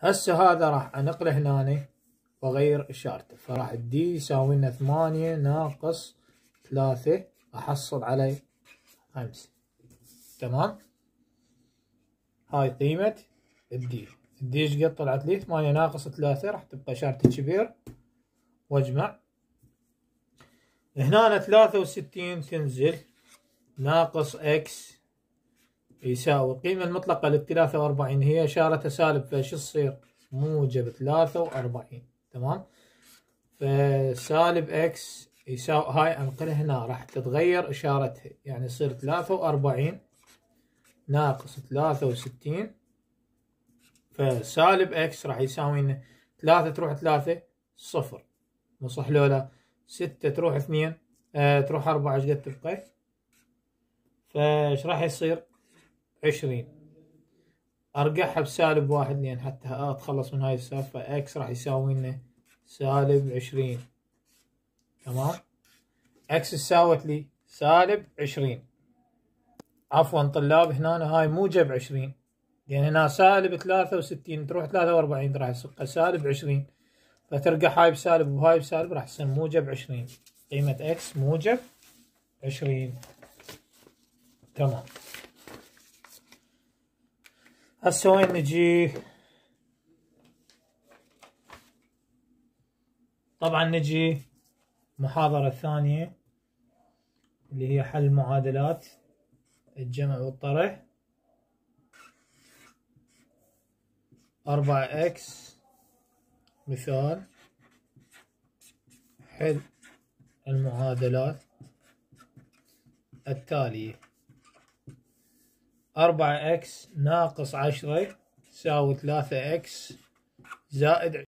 هسه هذا راح انقله هنا واغير اشارته فراح الدي يساوي لنا ثمانية ناقص ثلاثة احصل على خمسة تمام هاي قيمة الدي الدي ايش قد طلعت لي ثمانية ناقص ثلاثة راح تبقى اشارتي كبير واجمع هنا ثلاثة وستين تنزل ناقص اكس يساوي القيمة المطلقة للثلاثة وأربعين هي إشارة سالب فشو تصير موجب ثلاثة وأربعين تمام فسالب إكس يساوي هاي أنقلها هنا راح تتغير إشارتها يعني يصير ثلاثة وأربعين ناقص ثلاثة وستين فسالب إكس راح يساوي 3 ثلاثة تروح ثلاثة صفر مو صح لولا ستة تروح 2 اه تروح أربعة ايش قد تبقى؟ فايش راح يصير؟ عشرين ارجعها بسالب واحد لان حتى اتخلص من هاي السالفة اكس راح يساوي لنا سالب عشرين تمام اكس ساوت لي سالب عشرين عفوا طلاب هنا هاي موجب عشرين لان هنا سالب ثلاثة وستين تروح ثلاثة واربعين راح يصير سالب عشرين فترجع هاي بسالب وهاي بسالب راح يصير موجب عشرين قيمة اكس موجب عشرين تمام اس او ام طبعا نجي محاضرة ثانية اللي هي حل معادلات الجمع والطرح أربعة إكس مثال حل المعادلات التالية أربعة إكس ناقص عشرة تساوي ثلاثة إكس زائد